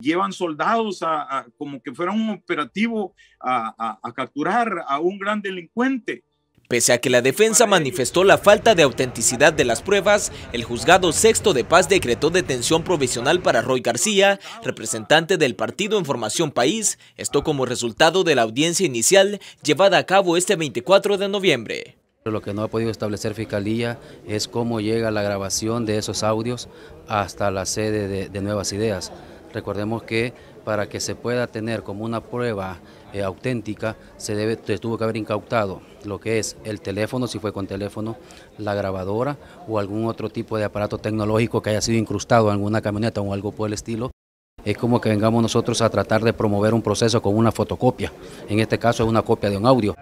llevan soldados a, como que fuera un operativo a, capturar a un gran delincuente. Pese a que la defensa manifestó la falta de autenticidad de las pruebas, el juzgado sexto de paz decretó detención provisional para Roy García, representante del partido en Formación País, esto como resultado de la audiencia inicial llevada a cabo este 24 de noviembre. Lo que no ha podido establecer Fiscalía es cómo llega la grabación de esos audios hasta la sede de Nuevas Ideas. Recordemos que para que se pueda tener como una prueba eh, auténtica, se, se tuvo que haber incautado lo que es el teléfono, si fue con teléfono, la grabadora o algún otro tipo de aparato tecnológico que haya sido incrustado en alguna camioneta o algo por el estilo. Es como que vengamos nosotros a tratar de promover un proceso con una fotocopia, en este caso es una copia de un audio.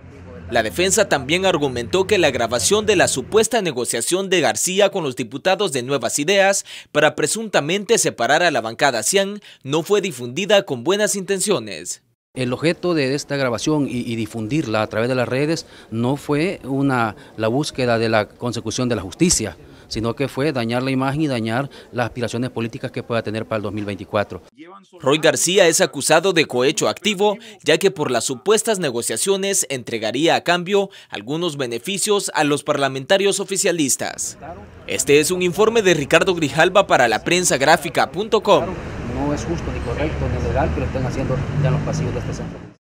La defensa también argumentó que la grabación de la supuesta negociación de García con los diputados de Nuevas Ideas para presuntamente separar a la bancada CIAN no fue difundida con buenas intenciones. El objeto de esta grabación y, difundirla a través de las redes no fue una, la búsqueda de la consecución de la justicia, sino que fue dañar la imagen y dañar las aspiraciones políticas que pueda tener para el 2024. Roy García es acusado de cohecho activo, ya que por las supuestas negociaciones entregaría a cambio algunos beneficios a los parlamentarios oficialistas. Este es un informe de Ricardo Grijalba para la prensa gráfica.com. No es justo ni correcto ni legal que lo estén haciendo ya los pasillos de este